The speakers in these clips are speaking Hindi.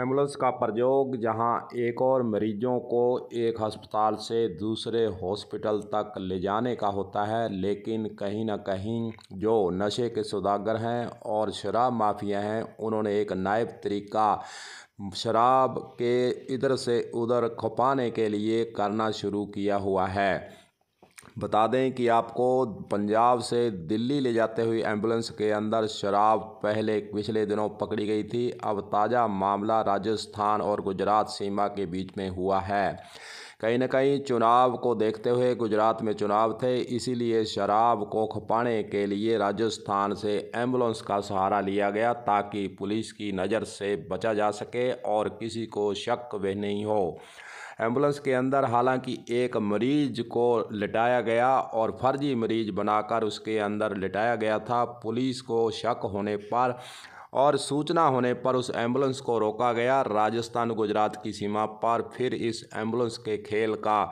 एम्बुलेंस का प्रयोग जहां एक और मरीजों को एक अस्पताल से दूसरे हॉस्पिटल तक ले जाने का होता है लेकिन कहीं ना कहीं जो नशे के सौदागर हैं और शराब माफिया हैं उन्होंने एक नायब तरीका शराब के इधर से उधर खपाने के लिए करना शुरू किया हुआ है बता दें कि आपको पंजाब से दिल्ली ले जाते हुए एम्बुलेंस के अंदर शराब पहले पिछले दिनों पकड़ी गई थी अब ताज़ा मामला राजस्थान और गुजरात सीमा के बीच में हुआ है कहीं ना कहीं चुनाव को देखते हुए गुजरात में चुनाव थे इसीलिए शराब को खपाने के लिए राजस्थान से एम्बुलेंस का सहारा लिया गया ताकि पुलिस की नज़र से बचा जा सके और किसी को शक भी नहीं हो एम्बुलेंस के अंदर हालांकि एक मरीज को लिटाया गया और फर्जी मरीज बनाकर उसके अंदर लिटाया गया था पुलिस को शक होने पर और सूचना होने पर उस एम्बुलेंस को रोका गया राजस्थान गुजरात की सीमा पर फिर इस एम्बुलेंस के खेल का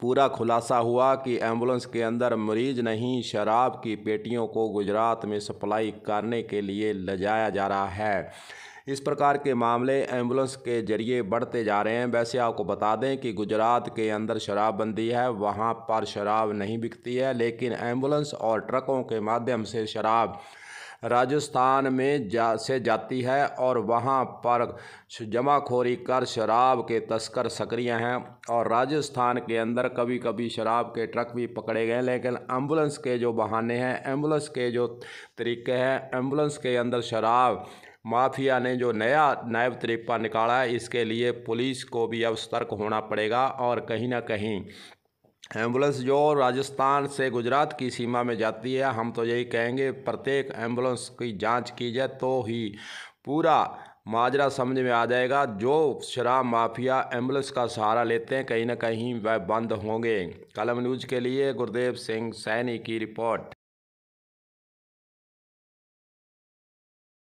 पूरा खुलासा हुआ कि एम्बुलेंस के अंदर मरीज नहीं शराब की पेटियों को गुजरात में सप्लाई करने के लिए ले जाया जा रहा है इस प्रकार के मामले एम्बुलेंस के जरिए बढ़ते जा रहे हैं वैसे आपको बता दें कि गुजरात के अंदर शराबबंदी है वहाँ पर शराब नहीं बिकती है लेकिन एम्बुलेंस और ट्रकों के माध्यम से शराब राजस्थान में जा से जाती है और वहाँ पर जमाखोरी कर शराब के तस्कर सक्रिय हैं और राजस्थान के अंदर कभी कभी शराब के ट्रक भी पकड़े गए लेकिन एम्बुलेंस के जो बहाने हैं एम्बुलेंस के जो तरीके हैं एम्बुलेंस के अंदर शराब माफिया ने जो नया नायब तरीका निकाला है इसके लिए पुलिस को भी अब सतर्क होना पड़ेगा और कहीं ना कहीं एम्बुलेंस जो राजस्थान से गुजरात की सीमा में जाती है हम तो यही कहेंगे प्रत्येक एम्बुलेंस की जांच की जाए तो ही पूरा माजरा समझ में आ जाएगा जो शराब माफिया एम्बुलेंस का सहारा लेते हैं कहीं ना कहीं वह बंद होंगे कलम न्यूज के लिए गुरदेव सिंह सैनी की रिपोर्ट